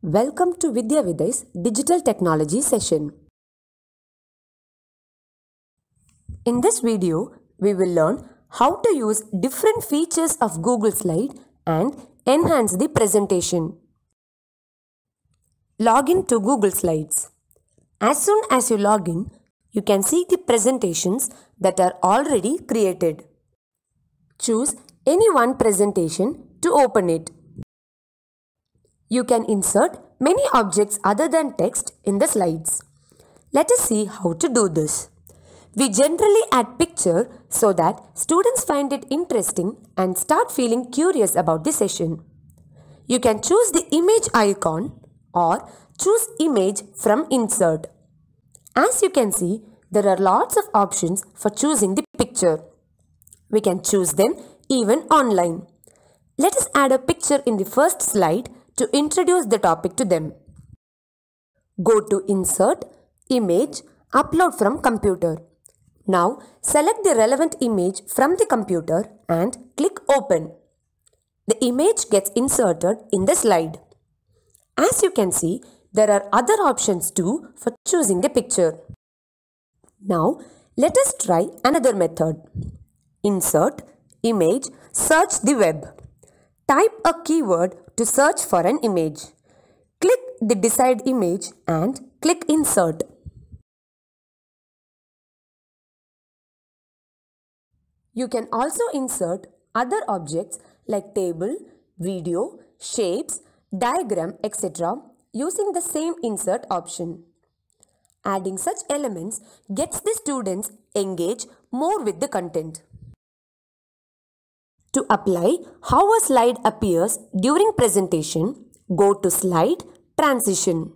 Welcome to Vidya Vidai's Digital Technology session. In this video, we will learn how to use different features of Google Slide and enhance the presentation. Log in to Google Slides. As soon as you log in, you can see the presentations that are already created. Choose any one presentation to open it. You can insert many objects other than text in the slides. Let us see how to do this. We generally add picture so that students find it interesting and start feeling curious about the session. You can choose the image icon or choose image from insert. As you can see, there are lots of options for choosing the picture. We can choose them even online. Let us add a picture in the first slide to introduce the topic to them. Go to Insert, Image, Upload from Computer. Now select the relevant image from the computer and click Open. The image gets inserted in the slide. As you can see, there are other options too for choosing the picture. Now, let us try another method. Insert, image, search the web. Type a keyword to search for an image. Click the desired image and click insert. You can also insert other objects like table, video, shapes, diagram etc using the same insert option. Adding such elements gets the students engaged more with the content. To apply how a slide appears during presentation, go to Slide Transition.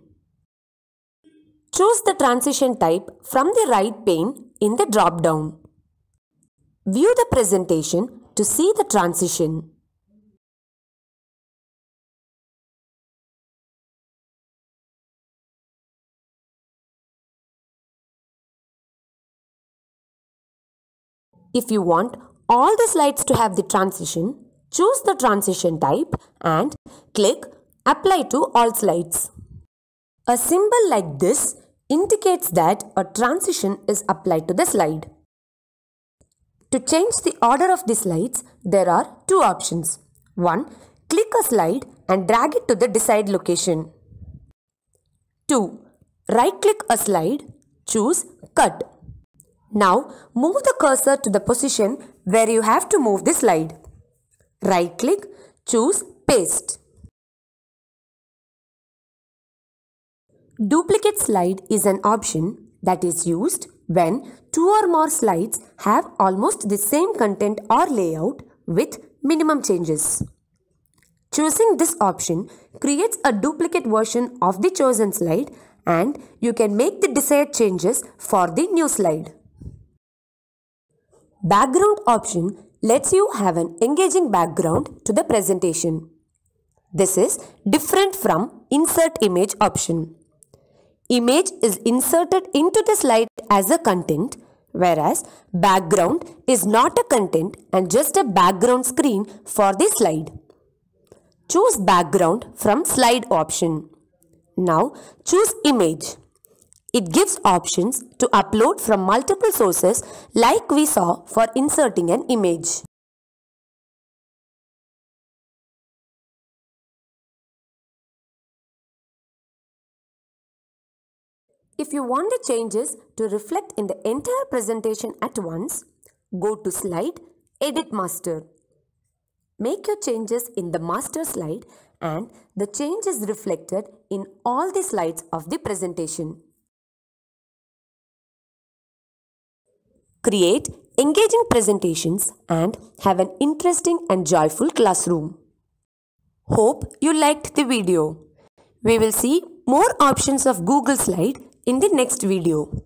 Choose the transition type from the right pane in the drop-down. View the presentation to see the transition. If you want all the slides to have the transition, choose the transition type and click Apply to all slides. A symbol like this indicates that a transition is applied to the slide. To change the order of the slides, there are two options. 1. Click a slide and drag it to the desired location. 2. Right click a slide, choose Cut now move the cursor to the position where you have to move the slide. Right click, choose paste. Duplicate slide is an option that is used when two or more slides have almost the same content or layout with minimum changes. Choosing this option creates a duplicate version of the chosen slide and you can make the desired changes for the new slide. Background option lets you have an engaging background to the presentation. This is different from insert image option. Image is inserted into the slide as a content whereas background is not a content and just a background screen for the slide. Choose background from slide option. Now choose image. It gives options to upload from multiple sources like we saw for inserting an image. If you want the changes to reflect in the entire presentation at once, go to slide, edit master. Make your changes in the master slide and the change is reflected in all the slides of the presentation. create engaging presentations, and have an interesting and joyful classroom. Hope you liked the video. We will see more options of Google Slide in the next video.